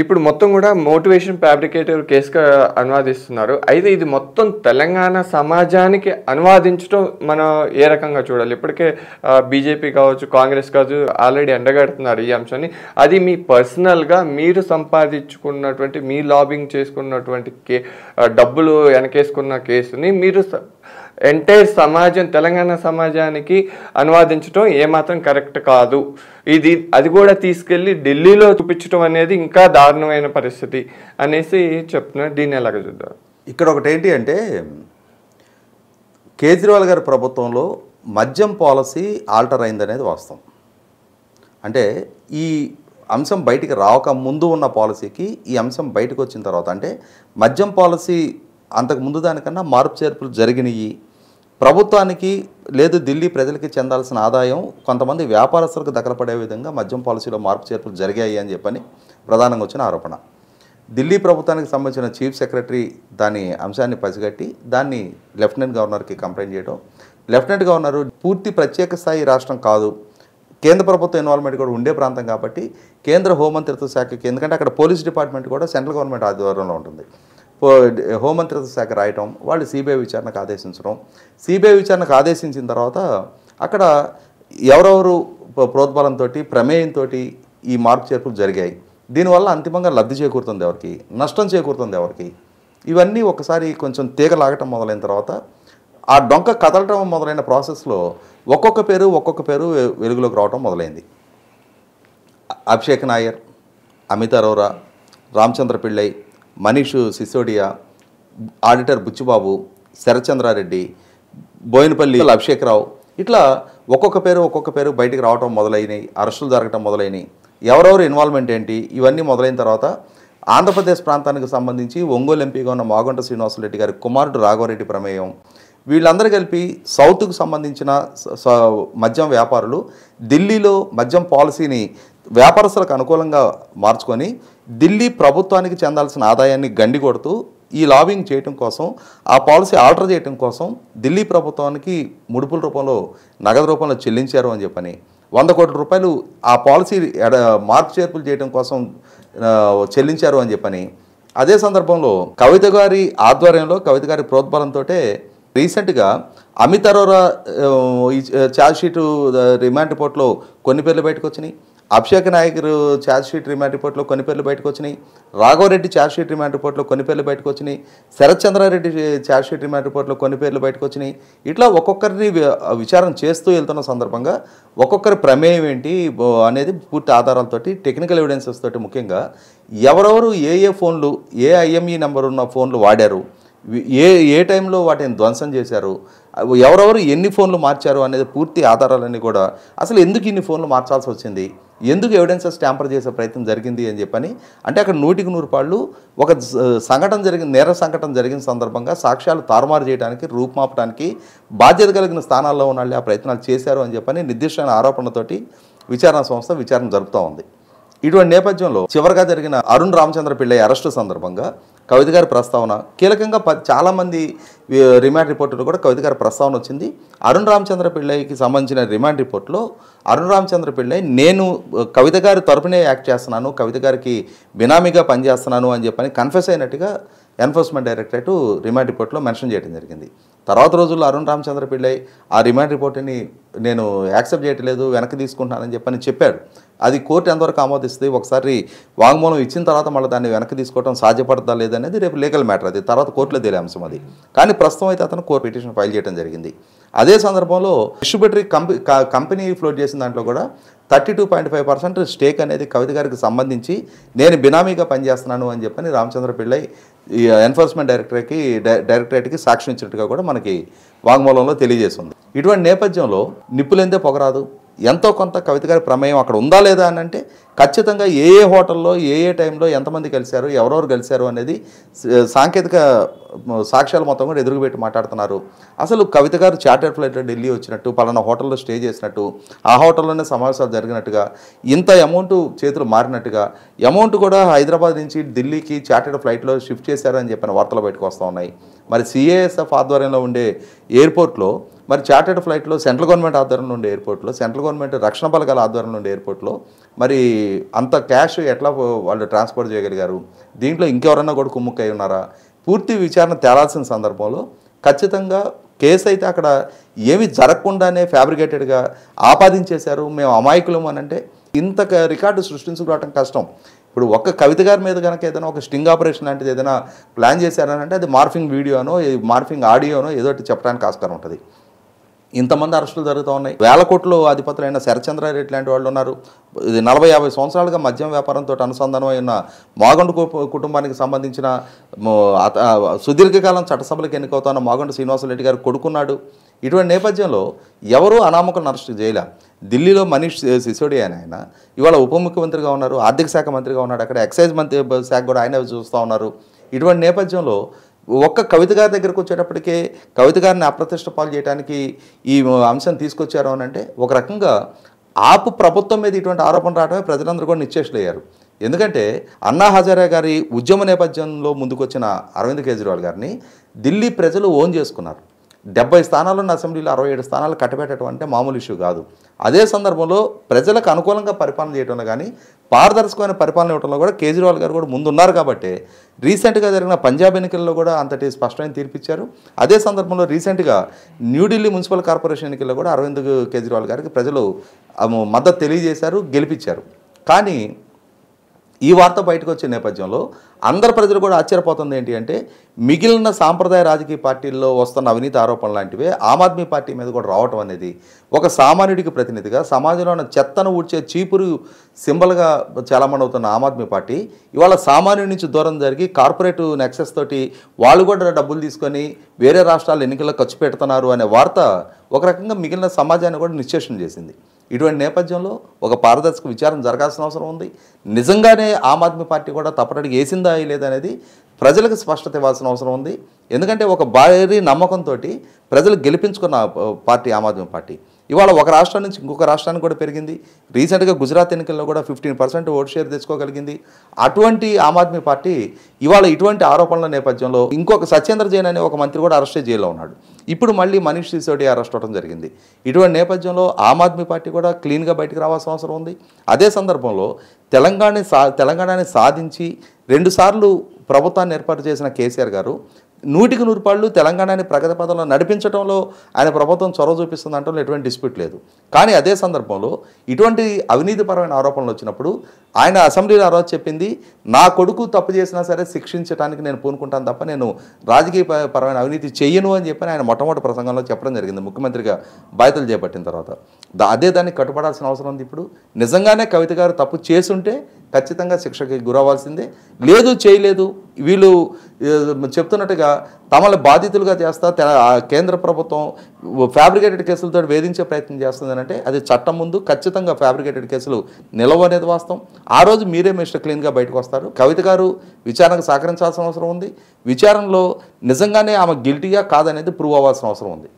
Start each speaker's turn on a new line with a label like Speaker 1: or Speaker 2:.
Speaker 1: ఇప్పుడు మొత్తం కూడా మోటివేషన్ ఫ్యాబ్రికేటర్ కేసుగా అనువాదిస్తున్నారు అయితే ఇది మొత్తం తెలంగాణ సమాజానికి అనువాదించడం మనం ఏ రకంగా చూడాలి ఇప్పటికే బీజేపీ కావచ్చు కాంగ్రెస్ కావచ్చు ఆల్రెడీ ఎండగడుతున్నారు ఈ అంశాన్ని అది మీ పర్సనల్గా మీరు సంపాదించుకున్నటువంటి మీ లాబింగ్ చేసుకున్నటువంటి కే డబ్బులు వెనకేసుకున్న కేసుని మీరు ఎంటైర్ సమాజం తెలంగాణ సమాజానికి అనువాదించడం ఏమాత్రం కరెక్ట్ కాదు ఇది అది కూడా తీసుకెళ్ళి ఢిల్లీలో చూపించడం అనేది ఇంకా దారుణమైన పరిస్థితి అనేసి చెప్తున్నారు దీన్ని ఎలాగ చూద్దాం ఇక్కడ ఒకటి ఏంటి అంటే కేజ్రీవాల్ గారి ప్రభుత్వంలో మద్యం పాలసీ ఆల్టర్ అయిందనేది వాస్తవం అంటే ఈ అంశం బయటికి రాక ముందు ఉన్న పాలసీకి ఈ అంశం బయటకు వచ్చిన తర్వాత అంటే మద్యం పాలసీ అంతకు ముందు దానికన్నా మార్పు చేర్పులు జరిగినాయి ప్రభుత్వానికి లేదు ఢిల్లీ ప్రజలకి చెందాల్సిన ఆదాయం కొంతమంది వ్యాపారస్తులకు దగ్గరపడే విధంగా మద్యం పాలసీలో మార్పు చేర్పులు జరిగాయి అని చెప్పని ప్రధానంగా వచ్చిన ఆరోపణ ఢిల్లీ ప్రభుత్వానికి సంబంధించిన చీఫ్ సెక్రటరీ దాని అంశాన్ని పసిగట్టి దాన్ని లెఫ్టినెంట్ గవర్నర్కి కంప్లైంట్ చేయడం లెఫ్టినెంట్ గవర్నర్ పూర్తి ప్రత్యేక స్థాయి రాష్ట్రం కాదు కేంద్ర ప్రభుత్వ ఇన్వాల్వ్మెంట్ కూడా ఉండే ప్రాంతం కాబట్టి కేంద్ర హోంమంత్రిత్వ శాఖకి ఎందుకంటే అక్కడ పోలీస్ డిపార్ట్మెంట్ కూడా సెంట్రల్ గవర్నమెంట్ ఆధ్వర్యంలో ఉంటుంది హోమంత్రిత్వ శాఖ రాయటం వాళ్ళు సిబిఐ విచారణకు ఆదేశించడం సిబిఐ విచారణకు ఆదేశించిన తర్వాత అక్కడ ఎవరెవరు ప్రోద్బలంతో ప్రమేయంతో ఈ మార్పు చేర్పులు జరిగాయి దీనివల్ల అంతిమంగా లబ్ధి చేకూరుతుంది ఎవరికి నష్టం చేకూరుతుంది ఎవరికి ఇవన్నీ ఒకసారి కొంచెం తీగలాగటం మొదలైన తర్వాత ఆ డొంక కదలటం మొదలైన ప్రాసెస్లో ఒక్కొక్క పేరు ఒక్కొక్క పేరు వెలుగులోకి రావటం మొదలైంది అభిషేక్ నాయర్ అమిత్ అరోరా రామచంద్ర పిళ్ళై మనీషు సిసోడియా ఆడిటర్ బుచ్చిబాబు శరచంద్రారెడ్డి బోయినపల్లి అభిషేక్రావు రావు ఇట్లా ఒక్కొక్క పేరు ఒక్కొక్క పేరు బయటికి రావటం మొదలైనవి అరెస్టులు జరగటం మొదలైనవి ఎవరెవరు ఇన్వాల్వ్మెంట్ ఏంటి ఇవన్నీ మొదలైన తర్వాత ఆంధ్రప్రదేశ్ ప్రాంతానికి సంబంధించి ఒంగోలు ఎంపీగా ఉన్న మాగుంట శ్రీనివాసరెడ్డి గారి కుమారుడు రాఘవరెడ్డి ప్రమేయం వీళ్ళందరూ కలిపి సౌత్కు సంబంధించిన మద్యం వ్యాపారులు ఢిల్లీలో మద్యం పాలసీని వ్యాపారస్తులకు అనుకూలంగా మార్చుకొని ఢిల్లీ ప్రభుత్వానికి చెందాల్సిన ఆదాయాన్ని గండికొడుతూ ఈ లాబింగ్ చేయటం కోసం ఆ పాలసీ ఆల్టర్ చేయటం కోసం ఢిల్లీ ప్రభుత్వానికి ముడుపుల రూపంలో నగదు రూపంలో చెల్లించారు అని చెప్పని వంద కోట్ల రూపాయలు ఆ పాలసీ మార్పు చేర్పులు చేయడం కోసం చెల్లించారు అని చెప్పని అదే సందర్భంలో కవిత గారి ఆధ్వర్యంలో కవిత గారి ప్రోద్బలంతో రీసెంట్గా అమిత్ అరోరా ఛార్జ్షీటు రిమాండ్ రిపోర్ట్లో కొన్ని పేర్లు బయటకు వచ్చినాయి అభిషేక్ నాయకరు షీట్ రిమాండ్ రిపోర్ట్లో కొన్ని పేర్లు బయటకు వచ్చినాయి రాఘవరెడ్డి షీట్ రిమాండ్ రిపోర్ట్లో కొన్ని పేర్లు బయటకు వచ్చినాయి శరత్ చంద్రారెడ్డి షీట్ రిమాండ్ రిపోర్ట్లో కొన్ని పేర్లు బయటకు వచ్చినాయి ఇట్లా ఒక్కొక్కరిని విచారణ చేస్తూ వెళ్తున్న సందర్భంగా ఒక్కొక్కరి ప్రమేయం ఏంటి అనేది పూర్తి ఆధారాలతోటి టెక్నికల్ ఎవిడెన్సెస్ తోటి ముఖ్యంగా ఎవరెవరు ఏ ఏ ఫోన్లు ఏ ఐఎంఈ నెంబర్ ఉన్న ఫోన్లు వాడారు ఏ ఏ టైంలో వాటిని ధ్వంసం చేశారు ఎవరెవరు ఎన్ని ఫోన్లు మార్చారు అనేది పూర్తి ఆధారాలన్నీ కూడా అసలు ఎందుకు ఇన్ని ఫోన్లు మార్చాల్సి వచ్చింది ఎందుకు ఎవిడెన్సెస్ ట్యాంపర్ చేసే ప్రయత్నం జరిగింది అని చెప్పని అంటే అక్కడ నూటికి నూరు పాళ్ళు ఒక సంఘటన జరిగిన నేర సంఘటన జరిగిన సందర్భంగా సాక్ష్యాలు తారుమారు చేయడానికి రూపుమాపడానికి బాధ్యత కలిగిన స్థానాల్లో ఉన్న ఆ ప్రయత్నాలు చేశారు అని చెప్పని నిర్దిష్టమైన ఆరోపణతోటి విచారణ సంస్థ విచారణ జరుపుతూ ఉంది ఇటువంటి నేపథ్యంలో చివరిగా జరిగిన అరుణ్ రామచంద్ర పిళ్ళయ్య అరెస్టు సందర్భంగా కవిత గారి ప్రస్తావన కీలకంగా చాలామంది రిమాండ్ రిపోర్టులో కూడా కవిత గారి ప్రస్తావన వచ్చింది అరుణ్ రామచంద్ర పిళ్ళయ్యకి సంబంధించిన రిమాండ్ రిపోర్ట్లో అరుణ్ రామచంద్ర పిళ్ళయ్య నేను కవిత గారి తరపునే యాక్ట్ చేస్తున్నాను కవిత గారికి బినామీగా పనిచేస్తున్నాను అని చెప్పని కన్ఫ్యూస్ అయినట్టుగా ఎన్ఫోర్స్మెంట్ డైరెక్టరేటు రిమాండ్ రిపోర్ట్లో మెన్షన్ చేయడం జరిగింది తర్వాత రోజుల్లో అరుణ్ రామచంద్ర పిళ్ళై ఆ రిమాండ్ రిపోర్ట్ని నేను యాక్సెప్ట్ చేయట్లేదు వెనక్కి తీసుకుంటున్నానని చెప్పని చెప్పాడు అది కోర్టు ఎంతవరకు ఆమోదిస్తుంది ఒకసారి వాంగ్మూలం ఇచ్చిన తర్వాత మళ్ళీ దాన్ని వెనక్కి తీసుకోవడం సాధ్యపడతా లేదనేది రేపు లీగల్ మ్యాటర్ అది తర్వాత కోర్టులో తెలియ అంశం అది కానీ ప్రస్తుతం అయితే అతను కోర్టు పిటిషన్ ఫైల్ చేయడం జరిగింది అదే సందర్భంలో డిస్ట్రిబ్యూటరీ కంపెనీ కంపెనీ ఫ్లోట్ చేసిన దాంట్లో కూడా thirty two point five percent stake అనేది కవిత గారికి సంబంధించి నేను బినామీగా పనిచేస్తున్నాను అని చెప్పని రామచంద్ర పిళ్ళై ఎన్ఫోర్స్మెంట్ డైరెక్టరేట్కి డైరెక్టరేట్కి సాక్షించినట్టుగా ఇచ్చినట్టుగా కూడా మనకి వాంగ్మూలంలో తెలియజేస్తుంది ఇటువంటి నేపథ్యంలో నిప్పులెందే పొగరాదు ఎంతో కొంత కవిత గారి ప్రమేయం అక్కడ ఉందా లేదా అని అంటే ఖచ్చితంగా ఏ ఏ హోటల్లో ఏ ఏ టైంలో ఎంతమంది కలిశారు ఎవరెవరు కలిశారు అనేది సాంకేతిక సాక్ష్యాలు మొత్తం కూడా ఎదురుపెట్టి మాట్లాడుతున్నారు అసలు కవిత గారు చార్టర్ ఫ్లైట్లో ఢిల్లీ వచ్చినట్టు పలానా హోటల్లో స్టే చేసినట్టు ఆ హోటల్లోనే సమావేశాలు జరిగినట్టుగా ఇంత అమౌంట్ చేతులు మారినట్టుగా అమౌంట్ కూడా హైదరాబాద్ నుంచి ఢిల్లీకి చార్టర్డ్ ఫ్లైట్లో షిఫ్ట్ చేశారని చెప్పిన వార్తలు బయటకు వస్తూ ఉన్నాయి మరి సిఏఎస్ఎఫ్ ఆధ్వర్యంలో ఉండే ఎయిర్పోర్ట్లో మరి చార్టెడ్ ఫ్లైట్లో సెంట్రల్ గవర్నమెంట్ ఆధ్వర్యంలో ఉండే ఎయిర్పోర్ట్లో సెంట్రల్ గవర్నమెంట్ రక్షణ బలగాల ఆధ్వర్యంలో ఉండే ఎయిర్పోర్ట్లో మరి అంత క్యాష్ ఎట్లా వాళ్ళు ట్రాన్స్ఫర్ చేయగలిగారు దీంట్లో ఇంకెవరన్నా కూడా కుమ్ముక్కై ఉన్నారా పూర్తి విచారణ తేలాల్సిన సందర్భంలో ఖచ్చితంగా కేసు అయితే అక్కడ ఏమి జరగకుండానే ఫ్యాబ్రికేటెడ్గా ఆపాదించేశారు మేము అమాయకులం అని అంటే ఇంత రికార్డు సృష్టించుకోవటం కష్టం ఇప్పుడు ఒక్క కవిత గారి మీద కనుక ఏదైనా ఒక స్టింగ్ ఆపరేషన్ లాంటిది ఏదైనా ప్లాన్ చేశారనంటే అది మార్ఫింగ్ వీడియోనో మార్ఫింగ్ ఆడియోనో ఏదో ఒకటి చెప్పడానికి ఆస్కారం ఉంటుంది ఇంతమంది అరెస్టులు జరుగుతూ ఉన్నాయి వేల కోట్లు అధిపతులైన శరచంద్రారెడ్డి లాంటి వాళ్ళు ఉన్నారు ఇది నలభై యాభై సంవత్సరాలుగా మద్యం వ్యాపారంతో అనుసంధానం అయిన మాగండు కుటుంబానికి సంబంధించిన సుదీర్ఘకాలం చట్టసభలకు ఎన్నికవుతున్న మాగండు శ్రీనివాసరెడ్డి గారు కొడుకున్నాడు ఇటువంటి నేపథ్యంలో ఎవరూ అనామకులను అరెస్టు చేయలే ఢిల్లీలో మనీష్ సిసోడియా అని ఆయన ఇవాళ ఉప ముఖ్యమంత్రిగా ఉన్నారు ఆర్థిక శాఖ మంత్రిగా ఉన్నాడు అక్కడ ఎక్సైజ్ మంత్రి శాఖ కూడా ఆయన చూస్తూ ఉన్నారు ఇటువంటి నేపథ్యంలో ఒక్క కవిత గారి దగ్గరకు వచ్చేటప్పటికే కవిత గారిని అప్రతిష్ట పాలు చేయడానికి ఈ అంశం తీసుకొచ్చారు అని అంటే ఒక రకంగా ఆపు ప్రభుత్వం మీద ఇటువంటి ఆరోపణ రావడమే ప్రజలందరూ కూడా నిశ్చేషులయ్యారు ఎందుకంటే అన్నా హజారే గారి ఉద్యమ నేపథ్యంలో ముందుకొచ్చిన అరవింద్ కేజ్రీవాల్ గారిని ఢిల్లీ ప్రజలు ఓన్ చేసుకున్నారు డెబ్బై స్థానాలున్న అసెంబ్లీలో అరవై ఏడు స్థానాలు కట్టబెట్టడం అంటే మామూలు ఇష్యూ కాదు అదే సందర్భంలో ప్రజలకు అనుకూలంగా పరిపాలన చేయడంలో కానీ పారదర్శకమైన పరిపాలన ఇవ్వడంలో కూడా కేజ్రీవాల్ గారు కూడా ముందున్నారు కాబట్టి రీసెంట్గా జరిగిన పంజాబ్ ఎన్నికల్లో కూడా అంతటి స్పష్టమైన తీర్పిచ్చారు అదే సందర్భంలో రీసెంట్గా న్యూఢిల్లీ మున్సిపల్ కార్పొరేషన్ ఎన్నికల్లో కూడా అరవింద్ కేజ్రీవాల్ గారికి ప్రజలు మద్దతు తెలియజేశారు గెలిపించారు కానీ ఈ వార్త బయటకు వచ్చే నేపథ్యంలో అందరు ప్రజలు కూడా ఆశ్చర్యపోతుంది ఏంటి అంటే మిగిలిన సాంప్రదాయ రాజకీయ పార్టీల్లో వస్తున్న అవినీతి ఆరోపణలు లాంటివే ఆమ్ ఆద్మీ పార్టీ మీద కూడా రావటం అనేది ఒక సామాన్యుడికి ప్రతినిధిగా సమాజంలో ఉన్న చెత్తను ఊడ్చే చీపురు సింబల్గా చాలామంది అవుతున్న ఆమ్ ఆద్మీ పార్టీ ఇవాళ సామాన్యుడి నుంచి దూరం జరిగి కార్పొరేట్ నెక్సెస్ తోటి వాళ్ళు కూడా డబ్బులు తీసుకొని వేరే రాష్ట్రాల ఎన్నికల్లో ఖర్చు పెడుతున్నారు అనే వార్త ఒక రకంగా మిగిలిన సమాజాన్ని కూడా నిశ్చేషణ చేసింది ఇటువంటి నేపథ్యంలో ఒక పారదర్శక విచారం జరగాల్సిన అవసరం ఉంది నిజంగానే ఆమ్ ఆద్మీ పార్టీ కూడా తప్పటడికి వేసిందా లేదనేది ప్రజలకు స్పష్టత ఇవ్వాల్సిన అవసరం ఉంది ఎందుకంటే ఒక భారీ నమ్మకంతో ప్రజలు గెలిపించుకున్న పార్టీ ఆమ్ ఆద్మీ పార్టీ ఇవాళ ఒక రాష్ట్రం నుంచి ఇంకొక రాష్ట్రానికి కూడా పెరిగింది రీసెంట్గా గుజరాత్ ఎన్నికల్లో కూడా ఫిఫ్టీన్ పర్సెంట్ ఓటు షేర్ తెచ్చుకోగలిగింది అటువంటి ఆమ్ ఆద్మీ పార్టీ ఇవాళ ఇటువంటి ఆరోపణల నేపథ్యంలో ఇంకొక సత్యేంద్ర జైన్ అనే ఒక మంత్రి కూడా అరెస్ట్ జైల్లో ఉన్నాడు ఇప్పుడు మళ్ళీ మనీష్ సిసోడి అరెస్ట్ అవడం జరిగింది ఇటువంటి నేపథ్యంలో ఆమ్ ఆద్మీ పార్టీ కూడా క్లీన్గా బయటకు రావాల్సిన అవసరం ఉంది అదే సందర్భంలో తెలంగాణ సా తెలంగాణని సాధించి రెండుసార్లు ప్రభుత్వాన్ని ఏర్పాటు చేసిన కేసీఆర్ గారు నూటికి నూరు పళ్ళు తెలంగాణని ప్రగతి పదంలో నడిపించడంలో ఆయన ప్రభుత్వం చొరవ చూపిస్తుంది అంటే ఎటువంటి డిస్ప్యూట్ లేదు కానీ అదే సందర్భంలో ఇటువంటి అవినీతిపరమైన ఆరోపణలు వచ్చినప్పుడు ఆయన అసెంబ్లీలో ఆ రోజు చెప్పింది నా కొడుకు తప్పు చేసినా సరే శిక్షించడానికి నేను పూనుకుంటాను తప్ప నేను రాజకీయ పరమైన అవినీతి చేయను అని చెప్పి ఆయన మొట్టమొదటి ప్రసంగంలో చెప్పడం జరిగింది ముఖ్యమంత్రిగా బాధ్యతలు చేపట్టిన తర్వాత అదే దాన్ని కట్టుబడాల్సిన అవసరం ఉంది ఇప్పుడు నిజంగానే కవిత గారు తప్పు చేసుంటే ఖచ్చితంగా శిక్షకి గురవ్వాల్సిందే లేదు చేయలేదు వీళ్ళు చెప్తున్నట్టుగా తమల బాధితులుగా చేస్తా కేంద్ర ప్రభుత్వం ఫ్యాబ్రికేటెడ్ కేసులతో వేధించే ప్రయత్నం చేస్తుంది అంటే అది చట్టం ముందు ఖచ్చితంగా ఫ్యాబ్రికేటెడ్ కేసులు నిలవ అనేది వాస్తవం ఆ రోజు మీరే మిస్టర్ క్లీన్గా బయటకు వస్తారు కవిత గారు విచారణకు సహకరించాల్సిన అవసరం ఉంది విచారణలో నిజంగానే ఆమె గిల్టీగా కాదనేది ప్రూవ్ అవ్వాల్సిన అవసరం ఉంది